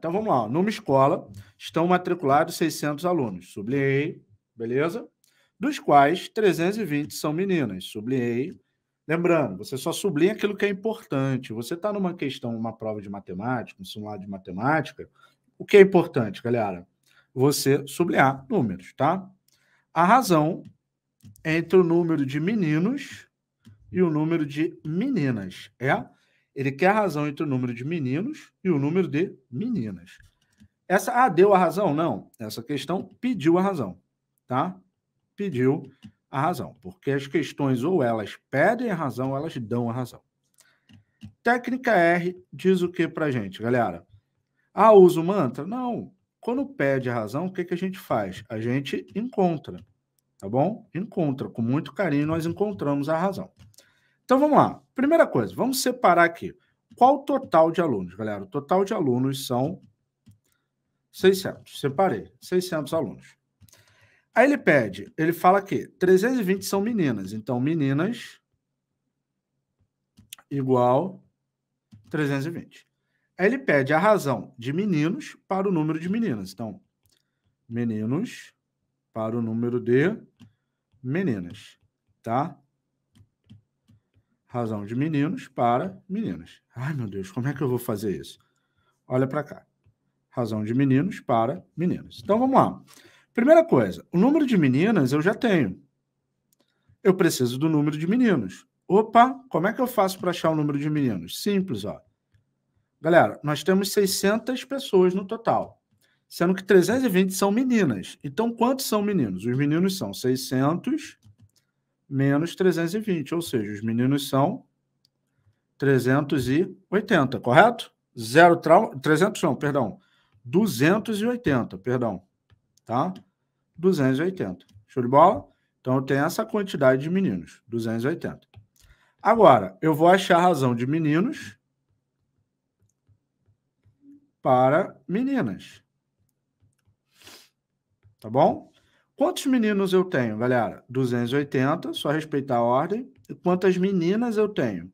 Então vamos lá, numa escola estão matriculados 600 alunos, sublinhei, beleza? Dos quais 320 são meninas, sublinhei. Lembrando, você só sublinha aquilo que é importante. Você está numa questão, uma prova de matemática, um simulado de matemática, o que é importante, galera? Você sublinhar números, tá? A razão entre o número de meninos e o número de meninas, é? Ele quer a razão entre o número de meninos e o número de meninas. Essa, ah, deu a razão? Não. Essa questão pediu a razão, tá? Pediu a razão. Porque as questões ou elas pedem a razão ou elas dão a razão. Técnica R diz o que pra gente, galera? Ah, uso mantra? Não. Quando pede a razão, o que, que a gente faz? A gente encontra, tá bom? Encontra. Com muito carinho, nós encontramos a razão. Então vamos lá. Primeira coisa, vamos separar aqui. Qual o total de alunos, galera? O total de alunos são 600. Separei, 600 alunos. Aí ele pede, ele fala que 320 são meninas. Então, meninas igual 320. Aí ele pede a razão de meninos para o número de meninas. Então, meninos para o número de meninas, tá? razão de meninos para meninas. Ai, meu Deus, como é que eu vou fazer isso? Olha para cá. Razão de meninos para meninas. Então vamos lá. Primeira coisa, o número de meninas eu já tenho. Eu preciso do número de meninos. Opa, como é que eu faço para achar o número de meninos? Simples, ó. Galera, nós temos 600 pessoas no total, sendo que 320 são meninas. Então, quantos são meninos? Os meninos são 600 menos 320, ou seja, os meninos são 380, correto? Zero trauma, 300 não, perdão, 280, perdão, tá? 280, show de bola? Então, eu tenho essa quantidade de meninos, 280. Agora, eu vou achar a razão de meninos para meninas. Tá bom? Quantos meninos eu tenho, galera? 280, só respeitar a ordem. E quantas meninas eu tenho?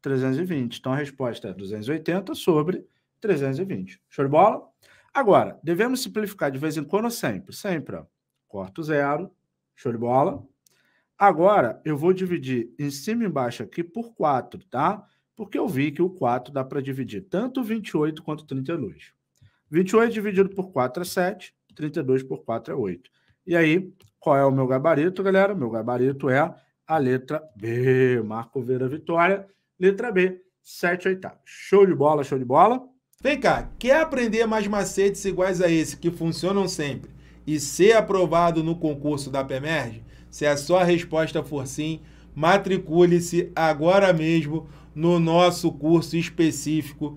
320. Então a resposta é 280 sobre 320. Show de bola? Agora, devemos simplificar de vez em quando sempre? Sempre. Corto zero. Show de bola? Agora, eu vou dividir em cima e embaixo aqui por 4, tá? Porque eu vi que o 4 dá para dividir tanto 28 quanto 32. 28 dividido por 4 é 7, 32 por 4 é 8. E aí, qual é o meu gabarito, galera? Meu gabarito é a letra B. Marco Vera Vitória, letra B, 7 oitavos. Show de bola, show de bola. Vem cá, quer aprender mais macetes iguais a esse que funcionam sempre e ser aprovado no concurso da PEMERG? Se a sua resposta for sim, matricule-se agora mesmo no nosso curso específico